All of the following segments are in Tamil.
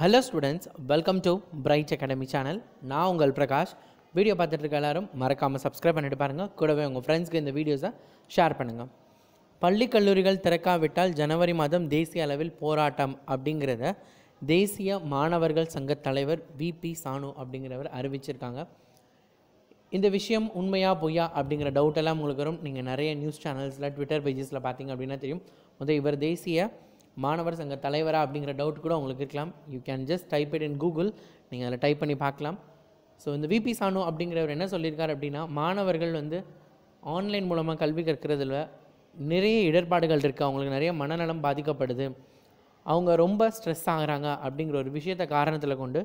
hello students welcome to bright academy channel நான் உங்கள் பிரகாஷ் வீடியோ பார்த்துட்டு இருக்க மறக்காமல் சப்ஸ்கிரைப் பண்ணிட்டு பாருங்கள் கூடவே உங்கள் ஃப்ரெண்ட்ஸ்க்கு இந்த வீடியோஸை ஷேர் பண்ணுங்கள் பள்ளி கல்லூரிகள் திறக்காவிட்டால் ஜனவரி மாதம் தேசிய அளவில் போராட்டம் அப்படிங்கிறத தேசிய மாணவர்கள் சங்க தலைவர் விபி சானு அப்படிங்கிறவர் அறிவிச்சிருக்காங்க இந்த விஷயம் உண்மையா பொய்யா அப்படிங்கிற டவுட் எல்லாம் உங்களுக்கு வரும் நீங்கள் நிறைய நியூஸ் சேனல்ஸில் ட்விட்டர் பேஜஸில் பார்த்தீங்க அப்படின்னா தெரியும் முதல் இவர் தேசிய மாணவர் சங்க தலைவரா அப்படிங்கிற டவுட் கூட உங்களுக்கு இருக்கலாம் you can just type it in Google நீங்கள் அதில் டைப் பண்ணி பார்க்கலாம் ஸோ இந்த விபி சானு அப்படிங்கிறவர் என்ன சொல்லியிருக்கார் அப்படின்னா மாணவர்கள் வந்து ஆன்லைன் மூலமாக கல்வி கற்கிறதுல நிறைய இடர்பாடுகள் இருக்குது அவங்களுக்கு நிறைய மனநலம் பாதிக்கப்படுது அவங்க ரொம்ப ஸ்ட்ரெஸ் ஆகிறாங்க அப்படிங்கிற ஒரு விஷயத்தை காரணத்தில் கொண்டு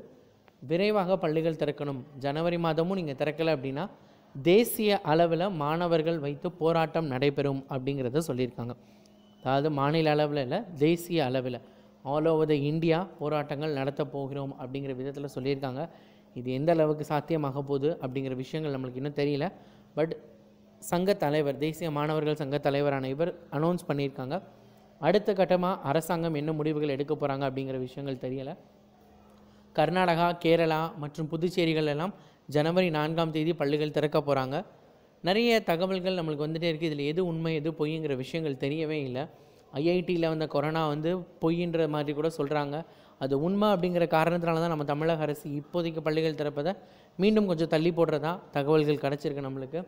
விரைவாக பள்ளிகள் திறக்கணும் ஜனவரி மாதமும் நீங்கள் திறக்கலை அப்படின்னா தேசிய அளவில் மாணவர்கள் வைத்து போராட்டம் நடைபெறும் அப்படிங்கிறத சொல்லியிருக்காங்க அதாவது மாநில அளவில் இல்லை தேசிய அளவில் ஆல் ஓவர் த இந்தியா போராட்டங்கள் நடத்த போகிறோம் அப்படிங்கிற விதத்தில் சொல்லியிருக்காங்க இது எந்த அளவுக்கு சாத்தியமாக போகுது அப்படிங்கிற விஷயங்கள் நம்மளுக்கு இன்னும் தெரியல பட் சங்க தலைவர் தேசிய மாணவர்கள் சங்க தலைவரான இவர் அனௌன்ஸ் பண்ணியிருக்காங்க அடுத்த கட்டமாக அரசாங்கம் என்ன முடிவுகள் எடுக்க போகிறாங்க அப்படிங்கிற விஷயங்கள் தெரியலை கர்நாடகா கேரளா மற்றும் புதுச்சேரிகள் எல்லாம் ஜனவரி நான்காம் தேதி பள்ளிகள் திறக்க போகிறாங்க நிறைய தகவல்கள் நம்மளுக்கு வந்துகிட்டே இருக்குது இதில் எது உண்மை எது பொய்ங்கிற விஷயங்கள் தெரியவே இல்லை ஐஐடியில் வந்த கொரோனா வந்து பொய்ன்ற மாதிரி கூட சொல்கிறாங்க அது உண்மை அப்படிங்கிற காரணத்தினால தான் நம்ம தமிழக அரசு இப்போதைக்கு பள்ளிகள் திறப்பதை மீண்டும் கொஞ்சம் தள்ளி போடுறதா தகவல்கள் கிடச்சிருக்கு நம்மளுக்கு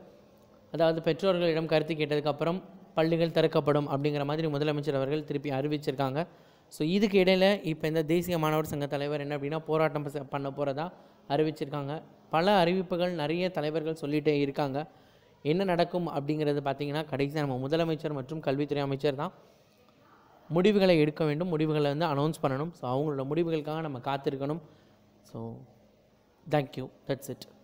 அதாவது பெற்றோர்களிடம் கருத்து கேட்டதுக்கப்புறம் பள்ளிகள் திறக்கப்படும் அப்படிங்கிற மாதிரி முதலமைச்சர் அவர்கள் திருப்பி அறிவிச்சிருக்காங்க ஸோ இதுக்கு இடையில் இப்போ இந்த தேசிய மாணவர் சங்க தலைவர் என்ன அப்படின்னா போராட்டம் பண்ண போகிறதா அறிவிச்சிருக்காங்க பல அறிவிப்புகள் நிறைய தலைவர்கள் சொல்லிகிட்டே இருக்காங்க என்ன நடக்கும் அப்படிங்கிறது பார்த்திங்கன்னா கடைசி நம்ம முதலமைச்சர் மற்றும் கல்வித்துறை அமைச்சர் தான் முடிவுகளை எடுக்க வேண்டும் முடிவுகளை வந்து அனௌன்ஸ் பண்ணணும் ஸோ அவங்களோட முடிவுகளுக்காக நம்ம காத்திருக்கணும் ஸோ தேங்க்யூ தட்ஸ் இட்